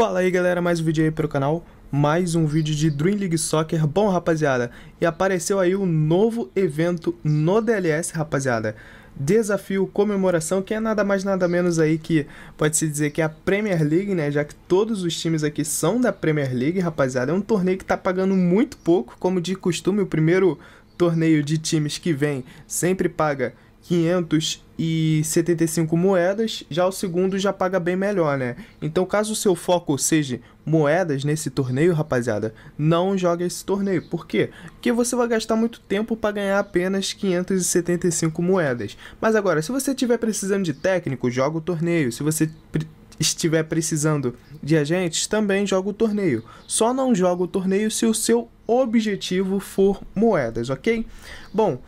Fala aí galera, mais um vídeo aí para o canal, mais um vídeo de Dream League Soccer. Bom rapaziada, e apareceu aí um novo evento no DLS rapaziada. Desafio comemoração, que é nada mais nada menos aí que, pode-se dizer que é a Premier League, né? Já que todos os times aqui são da Premier League, rapaziada. É um torneio que tá pagando muito pouco, como de costume, o primeiro torneio de times que vem sempre paga 575 moedas, já o segundo já paga bem melhor, né? Então, caso o seu foco seja moedas nesse torneio, rapaziada, não joga esse torneio. Por quê? Porque você vai gastar muito tempo para ganhar apenas 575 moedas. Mas agora, se você estiver precisando de técnico, joga o torneio. Se você estiver precisando de agentes, também joga o torneio. Só não joga o torneio se o seu objetivo for moedas, ok? Bom,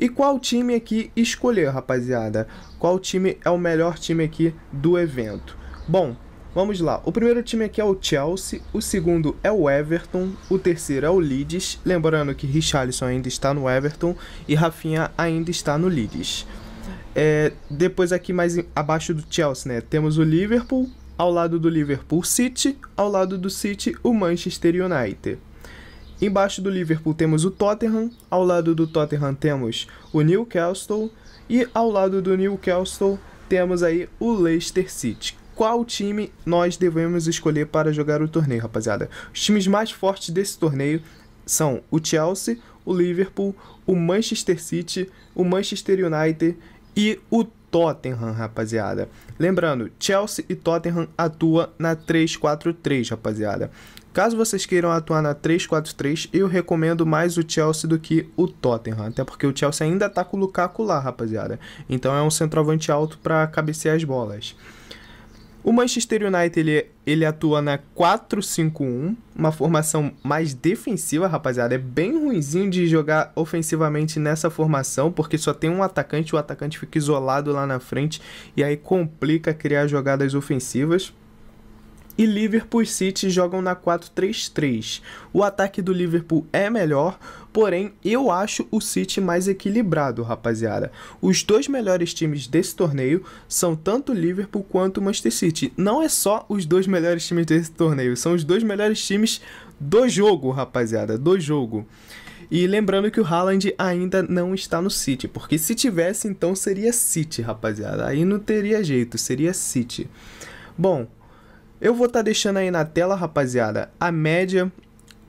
e qual time aqui escolher, rapaziada? Qual time é o melhor time aqui do evento? Bom, Vamos lá, o primeiro time aqui é o Chelsea, o segundo é o Everton, o terceiro é o Leeds, lembrando que Richarlison ainda está no Everton e Rafinha ainda está no Leeds. É, depois aqui mais abaixo do Chelsea, né, temos o Liverpool, ao lado do Liverpool City, ao lado do City o Manchester United. Embaixo do Liverpool temos o Tottenham, ao lado do Tottenham temos o Newcastle e ao lado do Newcastle temos aí o Leicester City. Qual time nós devemos escolher para jogar o torneio, rapaziada? Os times mais fortes desse torneio são o Chelsea, o Liverpool, o Manchester City, o Manchester United e o Tottenham, rapaziada. Lembrando, Chelsea e Tottenham atuam na 3-4-3, rapaziada. Caso vocês queiram atuar na 3-4-3, eu recomendo mais o Chelsea do que o Tottenham, até porque o Chelsea ainda tá com o Lukaku lá, rapaziada. Então é um centroavante alto para cabecear as bolas. O Manchester United ele, ele atua na 4-5-1, uma formação mais defensiva, rapaziada. É bem ruimzinho de jogar ofensivamente nessa formação, porque só tem um atacante, o atacante fica isolado lá na frente e aí complica criar jogadas ofensivas e Liverpool e City jogam na 4-3-3. O ataque do Liverpool é melhor, porém eu acho o City mais equilibrado, rapaziada. Os dois melhores times desse torneio são tanto o Liverpool quanto o Manchester City. Não é só os dois melhores times desse torneio, são os dois melhores times do jogo, rapaziada, do jogo. E lembrando que o Haaland ainda não está no City, porque se tivesse, então seria City, rapaziada. Aí não teria jeito, seria City. Bom, eu vou estar tá deixando aí na tela, rapaziada, a média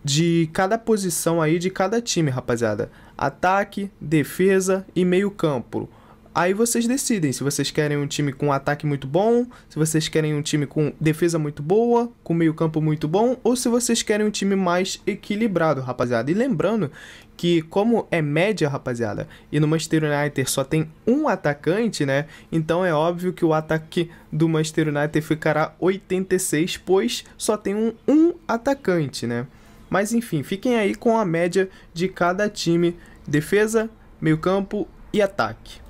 de cada posição aí de cada time, rapaziada. Ataque, defesa e meio campo. Aí vocês decidem se vocês querem um time com ataque muito bom, se vocês querem um time com defesa muito boa, com meio-campo muito bom, ou se vocês querem um time mais equilibrado, rapaziada. E lembrando que como é média, rapaziada, e no Manchester United só tem um atacante, né? Então é óbvio que o ataque do Manchester United ficará 86, pois só tem um, um atacante, né? Mas enfim, fiquem aí com a média de cada time, defesa, meio-campo e ataque.